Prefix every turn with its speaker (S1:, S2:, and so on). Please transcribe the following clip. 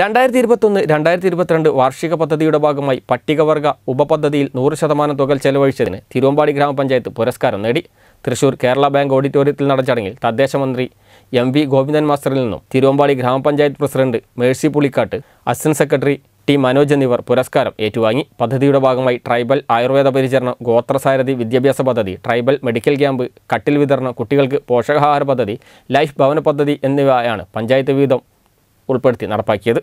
S1: രണ്ടായിരത്തി ഇരുപത്തൊന്ന് രണ്ടായിരത്തി ഇരുപത്തിരണ്ട് വാർഷിക പദ്ധതിയുടെ ഭാഗമായി പട്ടികവർഗ ഉപപദ്ധതിയിൽ നൂറ് ശതമാനം തുകൽ ചെലവഴിച്ചതിന് തിരുവമ്പാടി ഗ്രാമപഞ്ചായത്ത് പുരസ്കാരം നേടി തൃശൂർ കേരള ബാങ്ക് ഓഡിറ്റോറിയത്തിൽ നടന്ന ചടങ്ങിൽ തദ്ദേശമന്ത്രി എം വി ഗോവിന്ദൻ മാസ്റ്ററിൽ നിന്നും തിരുവമ്പാടി ഗ്രാമപഞ്ചായത്ത് president Mercy Pulikkattu assistant secretary T Manoj എന്നിവർ പുരസ്കാരം ഏറ്റുവാങ്ങി പദ്ധതിയുടെ ഭാഗമായി ട്രൈബൽ ആയുർവേദ പരിചരണം ഗോത്രസാരഥി വിദ്യാഭ്യാസ പദ്ധതി ട്രൈബൽ മെഡിക്കൽ ക്യാമ്പ് കട്ടിൽ വിതരണം കുട്ടികൾക്ക് പോഷകാഹാര പദ്ധതി ലൈഫ് ഭവന പദ്ധതി എന്നിവയാണ് പഞ്ചായത്ത് വീതം ഉൾപ്പെടുത്തി
S2: നടപ്പാക്കിയത്